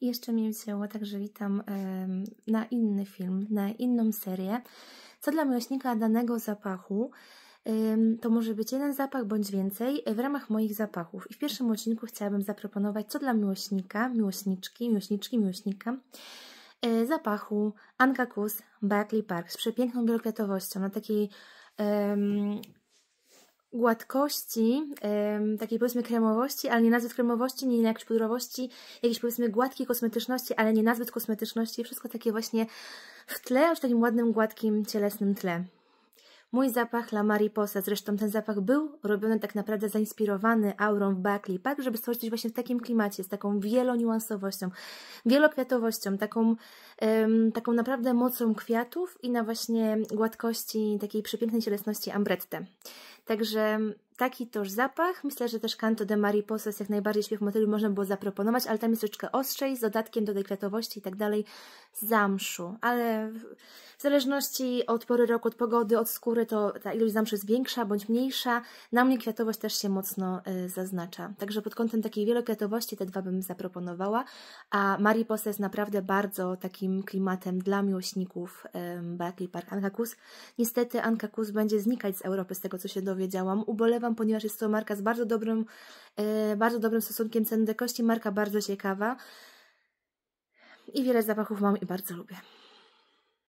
I jeszcze mnie wzięło, także witam na inny film, na inną serię. Co dla miłośnika danego zapachu, to może być jeden zapach bądź więcej w ramach moich zapachów. I w pierwszym odcinku chciałabym zaproponować, co dla miłośnika, miłośniczki, miłośniczki, miłośnika, e, zapachu Anka Kus Berkeley Park z przepiękną wielokwiatowością, na takiej gładkości, takiej powiedzmy kremowości, ale nie nazbyt kremowości, nie jakiejś pudrowości, jakiejś powiedzmy gładkiej kosmetyczności, ale nie nazbyt kosmetyczności, wszystko takie właśnie w tle, już takim ładnym, gładkim, cielesnym tle. Mój zapach La Mariposa, zresztą ten zapach był robiony tak naprawdę zainspirowany aurą w Buckley, tak żeby stworzyć coś właśnie w takim klimacie, z taką wieloniuansowością, wielokwiatowością, taką, um, taką naprawdę mocą kwiatów i na właśnie gładkości takiej przepięknej cielesności ambrette. Także taki toż zapach. Myślę, że też Canto de Mariposa jest jak najbardziej śpiew motylu, można było zaproponować, ale tam jest troszeczkę ostrzej, z dodatkiem do kwiatowości i tak dalej, z zamszu. Ale w zależności od pory roku, od pogody, od skóry, to ta ilość zamszu jest większa bądź mniejsza. Na mnie kwiatowość też się mocno y, zaznacza. Także pod kątem takiej wielokwiatowości te dwa bym zaproponowała, a Mariposa jest naprawdę bardzo takim klimatem dla miłośników y, Beatli Park Ankakus. Niestety Ankakus będzie znikać z Europy, z tego co się dowiedziałam. Ubolewam Wam, ponieważ jest to marka z bardzo dobrym, e, bardzo dobrym stosunkiem ceny do kości. Marka bardzo ciekawa i wiele zapachów mam i bardzo lubię.